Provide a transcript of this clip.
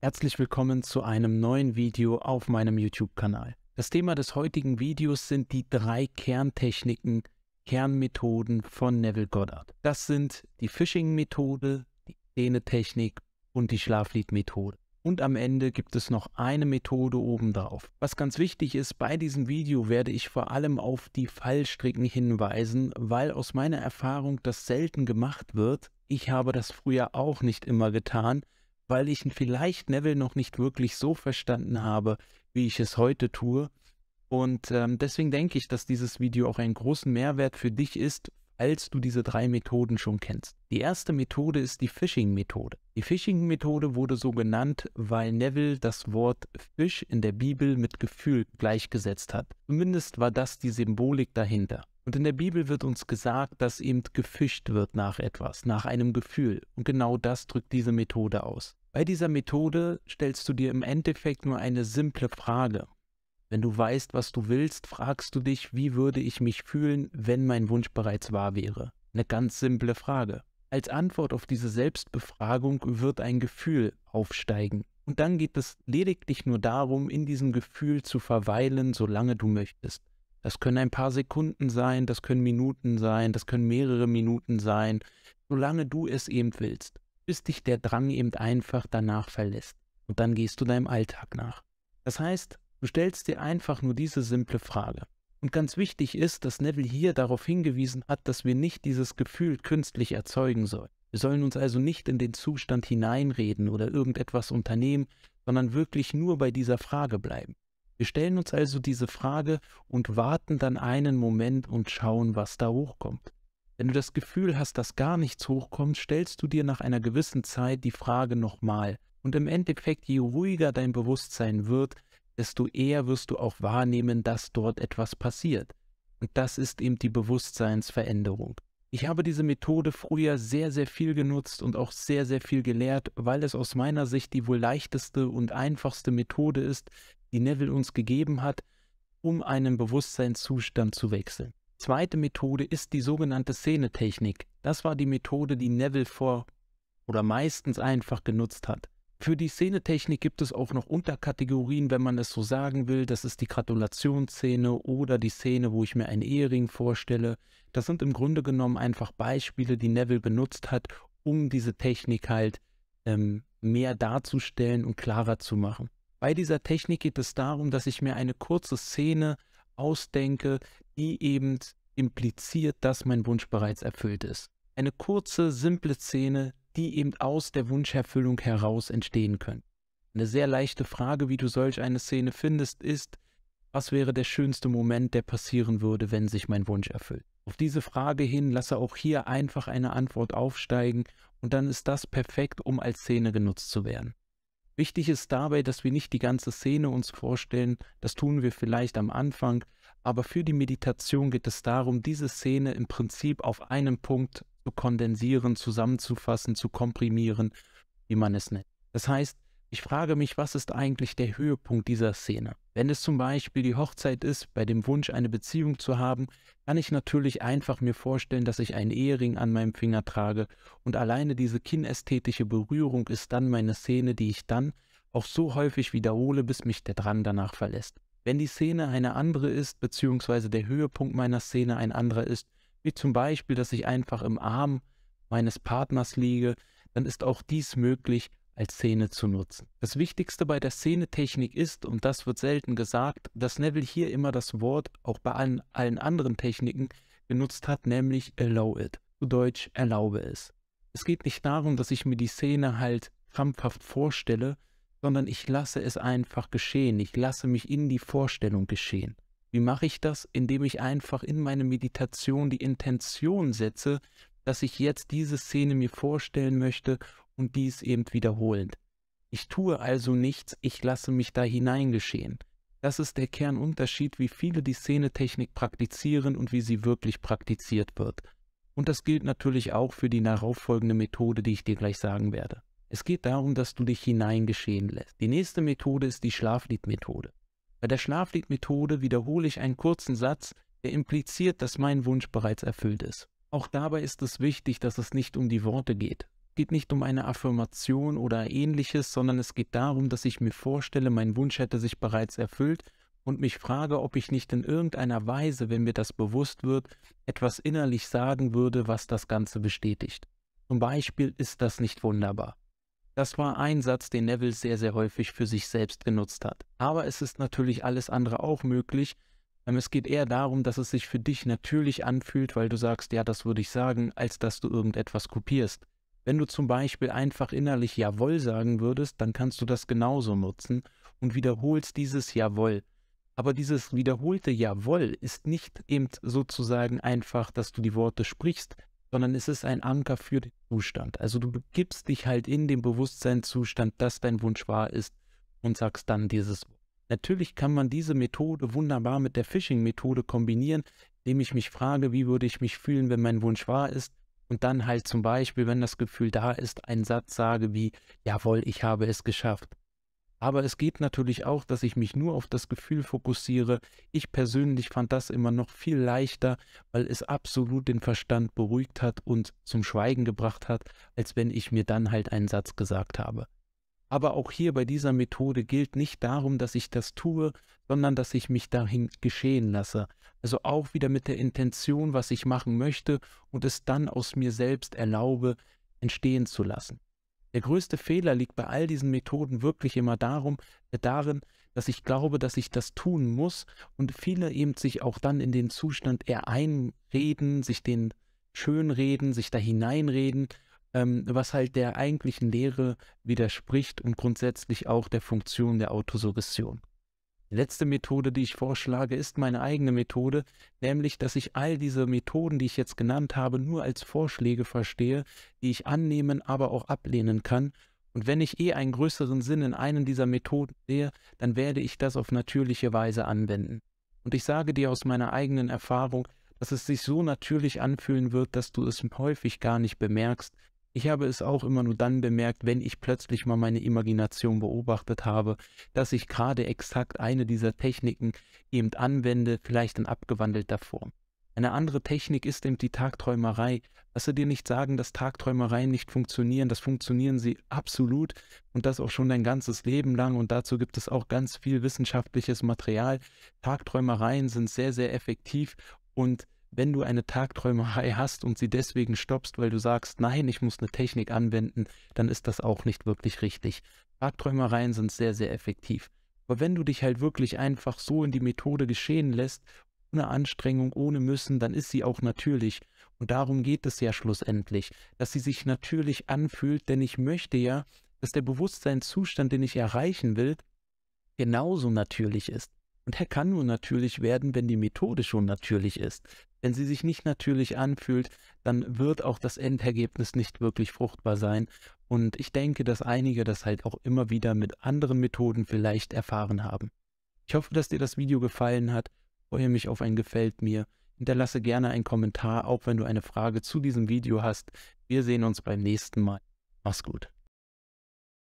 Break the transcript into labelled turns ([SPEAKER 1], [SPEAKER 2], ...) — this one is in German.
[SPEAKER 1] Herzlich willkommen zu einem neuen Video auf meinem YouTube-Kanal. Das Thema des heutigen Videos sind die drei Kerntechniken, Kernmethoden von Neville Goddard. Das sind die Phishing-Methode, die Szene-Technik und die Schlaflied-Methode. Und am Ende gibt es noch eine Methode obendrauf. Was ganz wichtig ist, bei diesem Video werde ich vor allem auf die Fallstricken hinweisen, weil aus meiner Erfahrung das selten gemacht wird. Ich habe das früher auch nicht immer getan weil ich vielleicht Neville noch nicht wirklich so verstanden habe, wie ich es heute tue. Und ähm, deswegen denke ich, dass dieses Video auch einen großen Mehrwert für dich ist, als du diese drei Methoden schon kennst. Die erste Methode ist die Phishing-Methode. Die Phishing-Methode wurde so genannt, weil Neville das Wort Fisch in der Bibel mit Gefühl gleichgesetzt hat. Zumindest war das die Symbolik dahinter. Und in der Bibel wird uns gesagt, dass eben gefischt wird nach etwas, nach einem Gefühl. Und genau das drückt diese Methode aus. Bei dieser Methode stellst du dir im Endeffekt nur eine simple Frage. Wenn du weißt, was du willst, fragst du dich, wie würde ich mich fühlen, wenn mein Wunsch bereits wahr wäre? Eine ganz simple Frage. Als Antwort auf diese Selbstbefragung wird ein Gefühl aufsteigen. Und dann geht es lediglich nur darum, in diesem Gefühl zu verweilen, solange du möchtest. Das können ein paar Sekunden sein, das können Minuten sein, das können mehrere Minuten sein, solange du es eben willst, bis dich der Drang eben einfach danach verlässt. Und dann gehst du deinem Alltag nach. Das heißt, du stellst dir einfach nur diese simple Frage. Und ganz wichtig ist, dass Neville hier darauf hingewiesen hat, dass wir nicht dieses Gefühl künstlich erzeugen sollen. Wir sollen uns also nicht in den Zustand hineinreden oder irgendetwas unternehmen, sondern wirklich nur bei dieser Frage bleiben. Wir stellen uns also diese Frage und warten dann einen Moment und schauen, was da hochkommt. Wenn du das Gefühl hast, dass gar nichts hochkommt, stellst du dir nach einer gewissen Zeit die Frage nochmal. Und im Endeffekt, je ruhiger dein Bewusstsein wird, desto eher wirst du auch wahrnehmen, dass dort etwas passiert. Und das ist eben die Bewusstseinsveränderung. Ich habe diese Methode früher sehr, sehr viel genutzt und auch sehr, sehr viel gelehrt, weil es aus meiner Sicht die wohl leichteste und einfachste Methode ist, die Neville uns gegeben hat, um einen Bewusstseinszustand zu wechseln. Zweite Methode ist die sogenannte Szenetechnik. Das war die Methode, die Neville vor oder meistens einfach genutzt hat. Für die Szenetechnik gibt es auch noch Unterkategorien, wenn man es so sagen will. Das ist die Gratulationsszene oder die Szene, wo ich mir einen Ehering vorstelle. Das sind im Grunde genommen einfach Beispiele, die Neville benutzt hat, um diese Technik halt ähm, mehr darzustellen und klarer zu machen. Bei dieser Technik geht es darum, dass ich mir eine kurze Szene ausdenke, die eben impliziert, dass mein Wunsch bereits erfüllt ist. Eine kurze, simple Szene, die eben aus der Wunscherfüllung heraus entstehen könnte. Eine sehr leichte Frage, wie du solch eine Szene findest, ist, was wäre der schönste Moment, der passieren würde, wenn sich mein Wunsch erfüllt? Auf diese Frage hin lasse auch hier einfach eine Antwort aufsteigen und dann ist das perfekt, um als Szene genutzt zu werden. Wichtig ist dabei, dass wir nicht die ganze Szene uns vorstellen. Das tun wir vielleicht am Anfang. Aber für die Meditation geht es darum, diese Szene im Prinzip auf einen Punkt zu kondensieren, zusammenzufassen, zu komprimieren, wie man es nennt. Das heißt, ich frage mich, was ist eigentlich der Höhepunkt dieser Szene? Wenn es zum Beispiel die Hochzeit ist, bei dem Wunsch, eine Beziehung zu haben, kann ich natürlich einfach mir vorstellen, dass ich einen Ehering an meinem Finger trage und alleine diese kinästhetische Berührung ist dann meine Szene, die ich dann auch so häufig wiederhole, bis mich der Drang danach verlässt. Wenn die Szene eine andere ist, beziehungsweise der Höhepunkt meiner Szene ein anderer ist, wie zum Beispiel, dass ich einfach im Arm meines Partners liege, dann ist auch dies möglich als Szene zu nutzen. Das Wichtigste bei der Szenetechnik ist, und das wird selten gesagt, dass Neville hier immer das Wort auch bei allen, allen anderen Techniken genutzt hat, nämlich allow it, zu Deutsch erlaube es. Es geht nicht darum, dass ich mir die Szene halt krampfhaft vorstelle, sondern ich lasse es einfach geschehen, ich lasse mich in die Vorstellung geschehen. Wie mache ich das? Indem ich einfach in meine Meditation die Intention setze, dass ich jetzt diese Szene mir vorstellen möchte und dies eben wiederholend. Ich tue also nichts, ich lasse mich da hineingeschehen. Das ist der Kernunterschied, wie viele die Szenetechnik praktizieren und wie sie wirklich praktiziert wird. Und das gilt natürlich auch für die darauffolgende Methode, die ich dir gleich sagen werde. Es geht darum, dass du dich hineingeschehen lässt. Die nächste Methode ist die Schlafliedmethode. Bei der Schlafliedmethode wiederhole ich einen kurzen Satz, der impliziert, dass mein Wunsch bereits erfüllt ist. Auch dabei ist es wichtig, dass es nicht um die Worte geht, geht nicht um eine Affirmation oder ähnliches, sondern es geht darum, dass ich mir vorstelle, mein Wunsch hätte sich bereits erfüllt und mich frage, ob ich nicht in irgendeiner Weise, wenn mir das bewusst wird, etwas innerlich sagen würde, was das Ganze bestätigt. Zum Beispiel ist das nicht wunderbar. Das war ein Satz, den Neville sehr, sehr häufig für sich selbst genutzt hat. Aber es ist natürlich alles andere auch möglich. Ähm, es geht eher darum, dass es sich für dich natürlich anfühlt, weil du sagst, ja, das würde ich sagen, als dass du irgendetwas kopierst. Wenn du zum Beispiel einfach innerlich Jawohl sagen würdest, dann kannst du das genauso nutzen und wiederholst dieses Jawohl. Aber dieses wiederholte Jawohl ist nicht eben sozusagen einfach, dass du die Worte sprichst, sondern es ist ein Anker für den Zustand. Also du begibst dich halt in den Bewusstseinszustand, dass dein Wunsch wahr ist und sagst dann dieses Wort. Natürlich kann man diese Methode wunderbar mit der Phishing-Methode kombinieren, indem ich mich frage, wie würde ich mich fühlen, wenn mein Wunsch wahr ist und dann halt zum Beispiel, wenn das Gefühl da ist, einen Satz sage wie, jawohl, ich habe es geschafft. Aber es geht natürlich auch, dass ich mich nur auf das Gefühl fokussiere. Ich persönlich fand das immer noch viel leichter, weil es absolut den Verstand beruhigt hat und zum Schweigen gebracht hat, als wenn ich mir dann halt einen Satz gesagt habe. Aber auch hier bei dieser Methode gilt nicht darum, dass ich das tue, sondern dass ich mich dahin geschehen lasse also auch wieder mit der Intention, was ich machen möchte und es dann aus mir selbst erlaube, entstehen zu lassen. Der größte Fehler liegt bei all diesen Methoden wirklich immer darum, äh, darin, dass ich glaube, dass ich das tun muss und viele eben sich auch dann in den Zustand eher einreden, sich den schönreden, sich da hineinreden, ähm, was halt der eigentlichen Lehre widerspricht und grundsätzlich auch der Funktion der Autosuggestion. Die letzte Methode, die ich vorschlage, ist meine eigene Methode, nämlich dass ich all diese Methoden, die ich jetzt genannt habe, nur als Vorschläge verstehe, die ich annehmen, aber auch ablehnen kann. Und wenn ich eh einen größeren Sinn in einen dieser Methoden sehe, dann werde ich das auf natürliche Weise anwenden. Und ich sage dir aus meiner eigenen Erfahrung, dass es sich so natürlich anfühlen wird, dass du es häufig gar nicht bemerkst, ich habe es auch immer nur dann bemerkt, wenn ich plötzlich mal meine Imagination beobachtet habe, dass ich gerade exakt eine dieser Techniken eben anwende, vielleicht in abgewandelter Form. Eine andere Technik ist eben die Tagträumerei. Lass dir nicht sagen, dass Tagträumereien nicht funktionieren. Das funktionieren sie absolut und das auch schon dein ganzes Leben lang. Und dazu gibt es auch ganz viel wissenschaftliches Material. Tagträumereien sind sehr, sehr effektiv und wenn du eine Tagträumerei hast und sie deswegen stoppst, weil du sagst, nein, ich muss eine Technik anwenden, dann ist das auch nicht wirklich richtig. Tagträumereien sind sehr, sehr effektiv. Aber wenn du dich halt wirklich einfach so in die Methode geschehen lässt, ohne Anstrengung, ohne Müssen, dann ist sie auch natürlich. Und darum geht es ja schlussendlich, dass sie sich natürlich anfühlt, denn ich möchte ja, dass der Bewusstseinszustand, den ich erreichen will, genauso natürlich ist. Und er kann nur natürlich werden, wenn die Methode schon natürlich ist. Wenn sie sich nicht natürlich anfühlt, dann wird auch das Endergebnis nicht wirklich fruchtbar sein. Und ich denke, dass einige das halt auch immer wieder mit anderen Methoden vielleicht erfahren haben. Ich hoffe, dass dir das Video gefallen hat. Freue mich auf ein Gefällt mir. Hinterlasse gerne einen Kommentar, auch wenn du eine Frage zu diesem Video hast. Wir sehen uns beim nächsten Mal. Mach's gut.